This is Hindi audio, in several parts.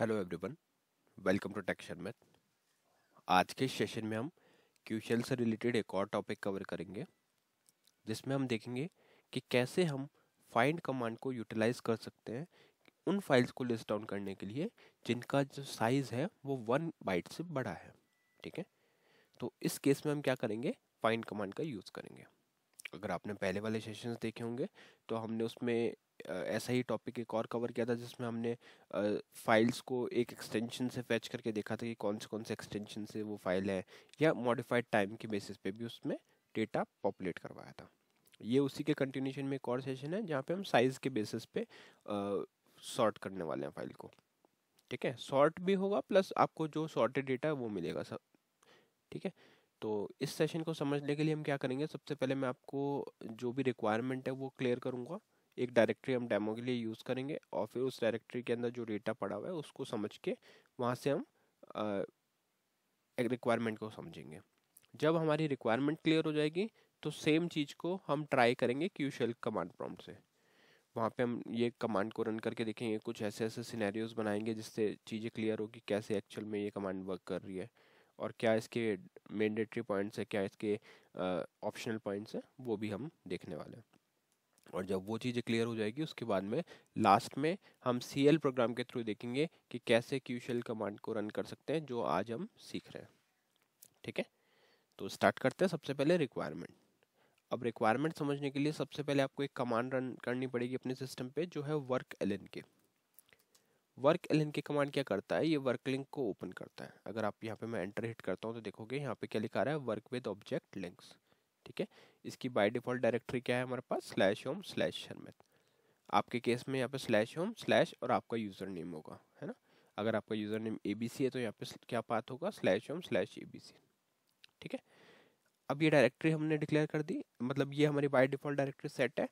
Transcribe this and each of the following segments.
हेलो एवरीवन वेलकम टू टेक्शन मैथ आज के सेशन में हम क्यूशल से रिलेटेड एक और टॉपिक कवर करेंगे जिसमें हम देखेंगे कि कैसे हम फाइंड कमांड को यूटिलाइज कर सकते हैं उन फाइल्स को लिस्ट डाउन करने के लिए जिनका जो साइज़ है वो वन बाइट से बड़ा है ठीक है तो इस केस में हम क्या करेंगे फाइंड कमांड का यूज़ करेंगे अगर आपने पहले वाले सेशंस देखे होंगे तो हमने उसमें ऐसा ही टॉपिक एक और कवर किया था जिसमें हमने फाइल्स को एक एक्सटेंशन से फैच करके देखा था कि कौन से कौन से एक्सटेंशन से वो फाइल है या मॉडिफाइड टाइम के बेसिस पे भी उसमें डेटा पॉपुलेट करवाया था ये उसी के कंटिन्यूशन में एक और सेशन है जहाँ पे हम साइज़ के बेसिस पे सॉर्ट करने वाले हैं फाइल को ठीक है सॉर्ट भी होगा प्लस आपको जो सॉर्टेड डेटा है वो मिलेगा सब ठीक है तो इस सेशन को समझने के लिए हम क्या करेंगे सबसे पहले मैं आपको जो भी रिक्वायरमेंट है वो क्लियर करूँगा एक डायरेक्टरी हम डेमो के लिए यूज़ करेंगे और फिर उस डायरेक्टरी के अंदर जो डेटा पड़ा हुआ है उसको समझ के वहाँ से हम एक रिक्वायरमेंट को समझेंगे जब हमारी रिक्वायरमेंट क्लियर हो जाएगी तो सेम चीज़ को हम ट्राई करेंगे क्यू शेल कमांड प्रॉम्प्ट से वहाँ पे हम ये कमांड को रन करके देखेंगे कुछ ऐसे ऐसे सिनेरियोज बनाएंगे जिससे चीज़ें क्लियर होगी कैसे एक्चुअल में ये कमांड वर्क कर रही है और क्या इसके मैंडेटरी पॉइंट्स है क्या इसके ऑप्शनल पॉइंट्स हैं वो भी हम देखने वाले हैं और जब वो चीज़ें क्लियर हो जाएगी उसके बाद में लास्ट में हम सी एल प्रोग्राम के थ्रू देखेंगे कि कैसे क्यू शेल कमांड को रन कर सकते हैं जो आज हम सीख रहे हैं ठीक है तो स्टार्ट करते हैं सबसे पहले रिक्वायरमेंट अब रिक्वायरमेंट समझने के लिए सबसे पहले आपको एक कमांड रन करनी पड़ेगी अपने सिस्टम पे जो है work L N K work L N K command क्या करता है ये वर्क लिंक को ओपन करता है अगर आप यहाँ पे मैं एंटर हिट करता हूँ तो देखोगे यहाँ पे क्या लिखा रहा है वर्क विद ऑब्जेक्ट लिंक्स ठीक है इसकी बाय डिफॉल्ट डायरेक्टरी क्या है हमारे पास स्लैश होम स्लैश शर्मित आपके केस में यहाँ पे स्लैश होम स्लैश और आपका यूज़र नेम होगा है ना अगर आपका user name A B C है तो यहाँ पे क्या पाथ होगा slash home slash A B C ठीक है अब ये डायरेक्टरी हमने डिक्लेयर कर दी मतलब ये हमारी बाय डिफ़ॉल्ट डायरेक्टरी सेट है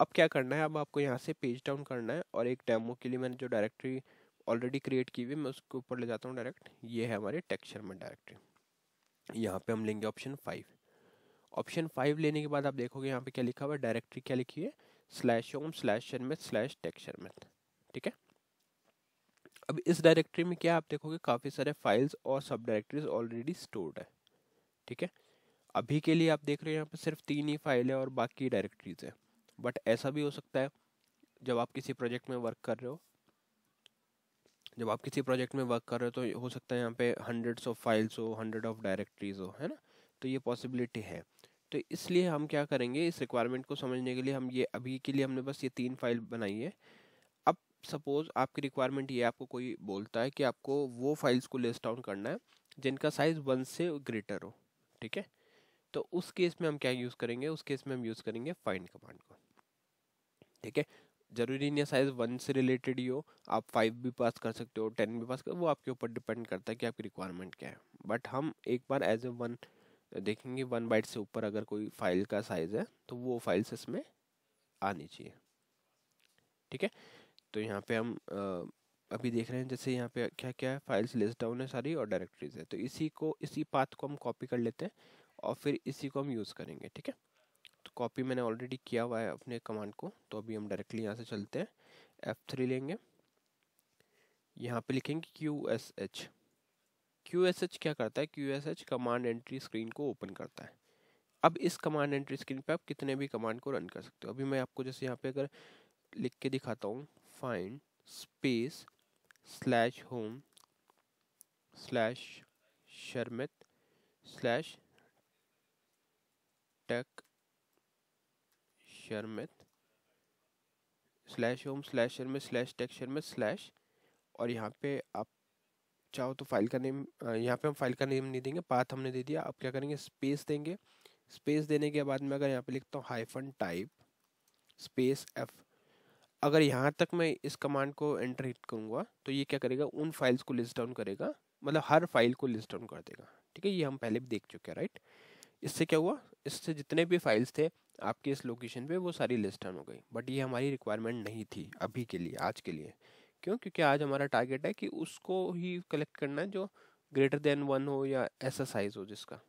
अब क्या करना है अब आपको यहाँ से पेज डाउन करना है और एक डेमो के लिए मैंने जो डायरेक्टरी ऑलरेडी क्रिएट की हुई मैं उसके ऊपर ले जाता हूँ डायरेक्ट ये है हमारी टेक्सचर में डायरेक्टरी यहाँ पे हम लेंगे ऑप्शन फाइव ऑप्शन फाइव लेने के बाद आप देखोगे यहाँ पे क्या लिखा हुआ है डायरेक्टरी क्या लिखी है slash home slash Sharmit slash tech Sharmit ठीक है अब इस डायरेक्टरी में क्या आप देखोगे काफ़ी सारे फाइल्स और सब डायरेक्टरीज ऑलरेडी स्टोर्ड है ठीक है अभी के लिए आप देख रहे हो यहाँ पे सिर्फ तीन ही फाइल है और बाकी डायरेक्टरीज है बट ऐसा भी हो सकता है जब आप किसी प्रोजेक्ट में वर्क कर रहे हो जब आप किसी प्रोजेक्ट में वर्क कर रहे हो तो हो सकता है यहाँ पे हंड्रेड्स ऑफ फाइल्स हो हंड्रेड ऑफ डायरेक्टरीज हो है ना तो ये पॉसिबिलिटी है तो इसलिए हम क्या करेंगे इस रिक्वायरमेंट को समझने के लिए हम ये अभी के लिए हमने बस ये तीन फाइल बनाई है अब सपोज़ आपकी रिक्वायरमेंट ये आपको कोई बोलता है कि आपको वो फाइल्स को लिस्ट आउट करना है जिनका साइज़ वन से ग्रेटर हो ठीक है तो उस केस में हम क्या यूज़ करेंगे उस केस में हम यूज़ करेंगे फाइंड कमांड को ठीक है जरूरी नहीं है साइज़ वन से रिलेटेड ही हो आप फाइव भी पास कर सकते हो टेन भी पास कर वो आपके ऊपर डिपेंड करता है कि आपकी रिक्वायरमेंट क्या है बट हम एक बार एज ए वन देखेंगे वन बाइट से ऊपर अगर कोई फाइल का साइज है तो वो फाइल्स इसमें आनी चाहिए ठीक है तो यहाँ पे हम अभी देख रहे हैं जैसे यहाँ पे क्या क्या है फाइल्स लिस्ट डाउन है सारी और डायरेक्टरीज है तो इसी को इसी पाथ को हम कॉपी कर लेते हैं और फिर इसी को हम यूज़ करेंगे ठीक है तो कॉपी मैंने ऑलरेडी किया हुआ है अपने कमांड को तो अभी हम डायरेक्टली यहाँ से चलते हैं एफ थ्री लेंगे यहाँ पर लिखेंगे Q S H Q S H क्या करता है Q S H command entry screen को ओपन करता है अब इस कमांड एंट्री स्क्रीन पे आप कितने भी कमांड को रन कर सकते हो अभी मैं आपको जैसे यहाँ पे अगर लिख के दिखाता हूँ find space slash home slash Sharmit slash tech Sharmit slash home slash Sharmit slash tech Sharmit slash और यहाँ पे आप चाहो तो फाइल का नेम यहाँ पे हम फाइल का नेम नहीं देंगे पाथ हमने दे दिया अब क्या करेंगे स्पेस देंगे स्पेस देने के बाद मैं अगर यहाँ पे लिखता हूँ हाइफन टाइप स्पेस एफ अगर यहाँ तक मैं इस कमांड को एंटर हिट करूँगा तो ये क्या करेगा उन फाइल्स को लिस्ट डाउन करेगा मतलब हर फाइल को लिस्ट डाउन कर देगा ठीक है ये हम पहले भी देख चुके हैं राइट इससे क्या हुआ इससे जितने भी फाइल्स थे आपके इस लोकेशन पे वो सारी लिस्ट डाउन हो गई बट ये हमारी रिक्वायरमेंट नहीं थी अभी के लिए आज के लिए क्यों क्योंकि आज हमारा टारगेट है कि उसको ही कलेक्ट करना है जो ग्रेटर देन वन हो या ऐसा साइज हो जिसका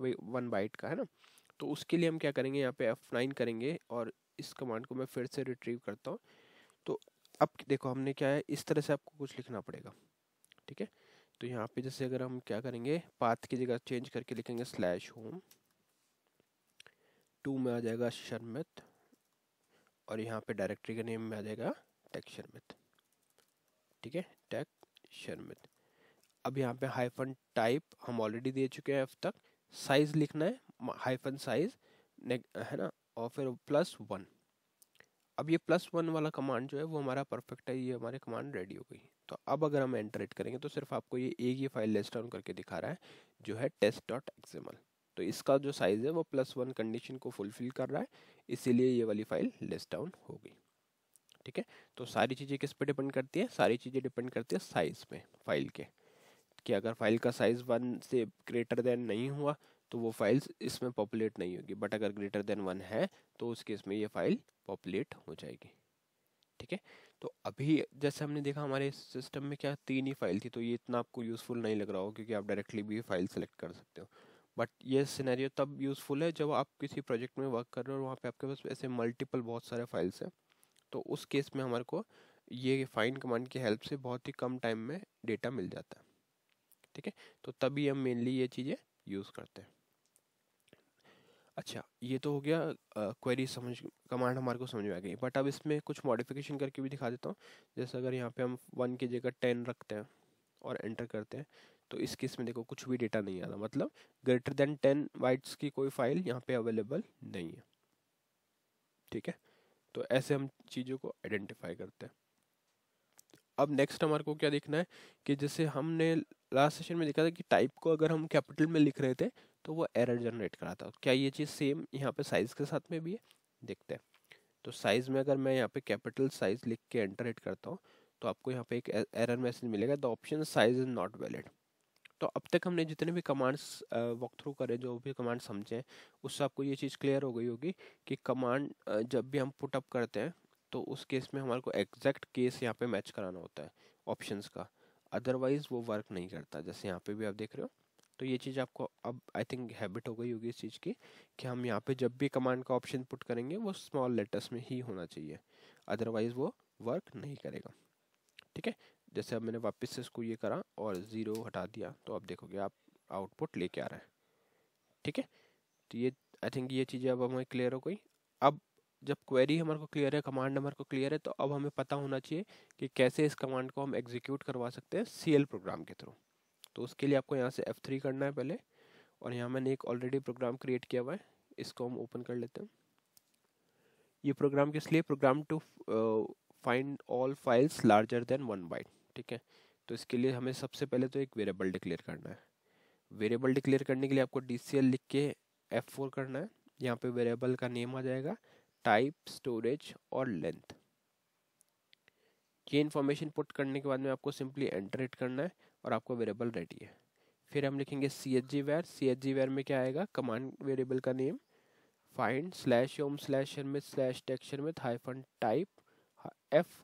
वही वन बाइट का है ना तो उसके लिए हम क्या करेंगे यहाँ पे एफ नाइन करेंगे और इस कमांड को मैं फिर से रिट्रीव करता हूँ तो अब देखो हमने क्या है इस तरह से आपको कुछ लिखना पड़ेगा ठीक है तो यहाँ पे जैसे अगर हम क्या करेंगे पाथ की जगह चेंज करके लिखेंगे स्लैश होम टू में आ जाएगा शर्मित और यहाँ पे डायरेक्टरी का नेम में आ जाएगा शर्मित ठीक है टैग शर्मित अब यहाँ पे हाइफन टाइप हम ऑलरेडी दे चुके हैं अब तक साइज लिखना है हाइफन साइज है ना और फिर प्लस वन अब ये प्लस वन वाला कमांड जो है वो हमारा परफेक्ट है ये हमारे कमांड रेडी हो गई तो अब अगर हम एंटरेट करेंगे तो सिर्फ आपको ये एक ही फाइल लेस्ट ऑन करके दिखा रहा है जो है टेस्ट डॉट एक्सएमएल तो इसका जो साइज़ है वो प्लस वन कंडीशन को फुलफिल कर रहा है इसीलिए ये वाली फाइल लेस्ट डाउन हो गई ठीक है तो सारी चीज़ें किस पे डिपेंड करती है सारी चीज़ें डिपेंड करती है साइज़ पे फाइल के कि अगर फाइल का साइज़ वन से ग्रेटर देन नहीं हुआ तो वो फाइल्स इसमें पॉपुलेट नहीं होगी बट अगर ग्रेटर देन वन है तो उस केस में ये फाइल पॉपुलेट हो जाएगी ठीक है तो अभी जैसे हमने देखा हमारे सिस्टम में क्या तीन ही फाइल थी तो ये इतना आपको यूज़फुल नहीं लग रहा हो क्योंकि आप डायरेक्टली भी फाइल सेलेक्ट कर सकते हो बट ये सिनेरियो तब यूज़फुल है जब आप किसी प्रोजेक्ट में वर्क कर रहे हो और वहाँ पे आपके पास ऐसे मल्टीपल बहुत सारे फाइल्स हैं तो उस केस में हमारे को ये फाइंड कमांड की हेल्प से बहुत ही कम टाइम में डेटा मिल जाता है ठीक है तो तभी हम मेनली ये चीज़ें यूज़ करते हैं अच्छा ये तो हो गया क्वेरी समझ कमांड हमारे को समझ में आ गई बट अब इसमें कुछ मॉडिफिकेशन करके भी दिखा देता हूँ जैसे अगर यहाँ पे हम वन की जगह टेन रखते हैं और एंटर करते हैं तो इस केस में देखो कुछ भी डेटा नहीं आ रहा मतलब ग्रेटर देन टेन वाइट्स की कोई फाइल यहाँ पे अवेलेबल नहीं है ठीक है तो ऐसे हम चीज़ों को आइडेंटिफाई करते हैं अब नेक्स्ट हमारे को क्या देखना है कि जैसे हमने लास्ट सेशन में देखा था कि टाइप को अगर हम कैपिटल में लिख रहे थे तो वो एरर जनरेट करा था क्या ये चीज़ सेम यहाँ पे साइज़ के साथ में भी है देखते हैं तो साइज़ में अगर मैं यहाँ पे कैपिटल साइज़ लिख के एंटर हिट करता हूँ तो आपको यहाँ पे एक एरर e-, मैसेज मिलेगा the option size is not valid तो अब तक हमने जितने भी कमांड्स वॉक थ्रू करे जो भी कमांड समझे उससे आपको ये चीज़ क्लियर हो गई होगी कि कमांड जब भी हम पुट अप करते हैं तो उस केस में हमारे को एग्जैक्ट केस यहाँ पे मैच कराना होता है ऑप्शंस का अदरवाइज वो वर्क नहीं करता जैसे यहाँ पे भी आप देख रहे हो तो ये चीज़ आपको अब आई थिंक हैबिट हो गई होगी इस चीज़ की कि हम यहाँ पे जब भी कमांड का ऑप्शन पुट करेंगे वो स्मॉल लेटर्स में ही होना चाहिए अदरवाइज वो वर्क नहीं करेगा ठीक है जैसे अब मैंने वापस से इसको ये करा और ज़ीरो हटा दिया तो आप देखोगे आप आउटपुट लेके आ रहे हैं ठीक है तो ये आई थिंक ये चीज़ें अब हमें क्लियर हो गई अब जब क्वेरी हमारे को क्लियर है कमांड हमारे को क्लियर है तो अब हमें पता होना चाहिए कि कैसे इस कमांड को हम एग्जीक्यूट करवा सकते हैं सी प्रोग्राम के थ्रू तो उसके लिए आपको यहाँ से एफ थ्री करना है पहले और यहाँ मैंने एक ऑलरेडी प्रोग्राम क्रिएट किया हुआ है इसको हम ओपन कर लेते हैं ये प्रोग्राम किस लिए program to find all files larger than one byte ठीक है तो इसके लिए हमें सबसे पहले तो एक वेरिएबल डिक्लेयर करना है वेरिएबल डिक्लेयर करने के लिए आपको डी सी एल लिख के एफ फोर करना है यहाँ पे वेरिएबल का नेम आ जाएगा टाइप स्टोरेज और लेंथ ये इन्फॉर्मेशन पुट करने के बाद में आपको सिंपली एंटर इट करना है और आपको वेरिएबल रेडी है फिर हम लिखेंगे C H G where C H G where में क्या आएगा कमांड वेरिएबल का name find slash home slash Sharmit slash टेक्सचर में हाइफन टाइप एफ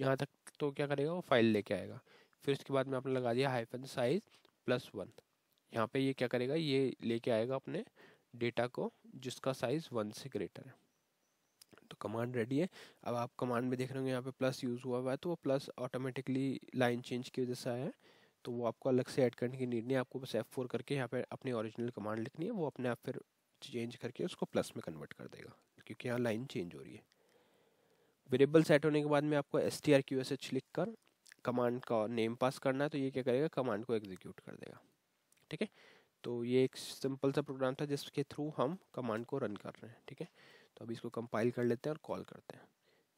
यहाँ तक तो क्या करेगा वो फाइल लेके आएगा फिर उसके बाद में आपने लगा दिया हाइफन साइज प्लस वन यहाँ पे ये क्या करेगा ये लेके आएगा अपने डेटा को जिसका साइज वन से ग्रेटर है तो कमांड रेडी है अब आप कमांड में देख रहे होंगे यहाँ पे प्लस यूज़ हुआ हुआ है तो वो प्लस ऑटोमेटिकली लाइन चेंज की वजह से आया है तो वो आपको अलग से ऐड करने की नीड नहीं है आपको बस एफ फोर करके यहाँ पे अपनी ओरिजिनल कमांड लिखनी है वो अपने आप फिर चेंज करके उसको प्लस में कन्वर्ट कर देगा क्योंकि यहाँ लाइन चेंज हो रही है वेरिएबल सेट होने के बाद में आपको S T R Q S H लिख कर कमांड का नेम पास करना है तो ये क्या करेगा कमांड को एग्जीक्यूट कर देगा ठीक है तो ये एक सिंपल सा प्रोग्राम था जिसके थ्रू हम कमांड को रन कर रहे हैं ठीक है तो अब इसको कंपाइल कर लेते हैं और कॉल करते हैं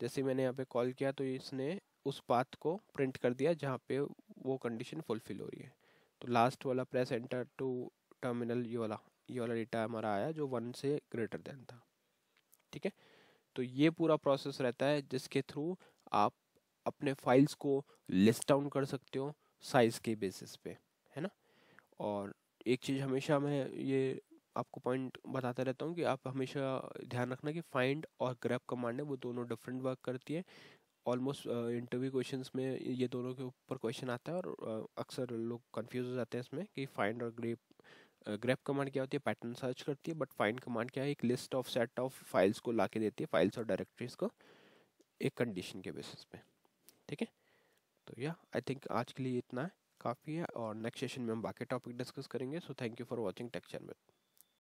जैसे मैंने यहाँ पे कॉल किया तो इसने उस पाथ को प्रिंट कर दिया जहाँ पे वो कंडीशन फुलफिल हो रही है तो लास्ट वाला प्रेस एंटर टू टर्मिनल ये वाला ये वाला डेटा हमारा आया जो वन से ग्रेटर देन था ठीक है तो ये पूरा प्रोसेस रहता है जिसके थ्रू आप अपने फाइल्स को लिस्ट डाउन कर सकते हो साइज़ के बेसिस पे है ना और एक चीज़ हमेशा मैं ये आपको पॉइंट बताता रहता हूँ कि आप हमेशा ध्यान रखना कि फाइंड और ग्रैप कमांड है वो दोनों डिफरेंट वर्क करती है ऑलमोस्ट इंटरव्यू क्वेश्चंस में ये दोनों के ऊपर क्वेश्चन आता है और uh, अक्सर लोग कंफ्यूज हो जाते हैं इसमें कि फाइंड और ग्रेप ग्रैप कमांड क्या होती है पैटर्न सर्च करती है बट फाइंड कमांड क्या है एक list of set of files को ला के देती है फाइल्स और डायरेक्टरीज को एक कंडीशन के बेसिस पे ठीक है तो या आई थिंक आज के लिए इतना है काफ़ी है और नेक्स्ट सेशन में हम बाकी टॉपिक डिस्कस करेंगे so thank you for watching टेक्चर में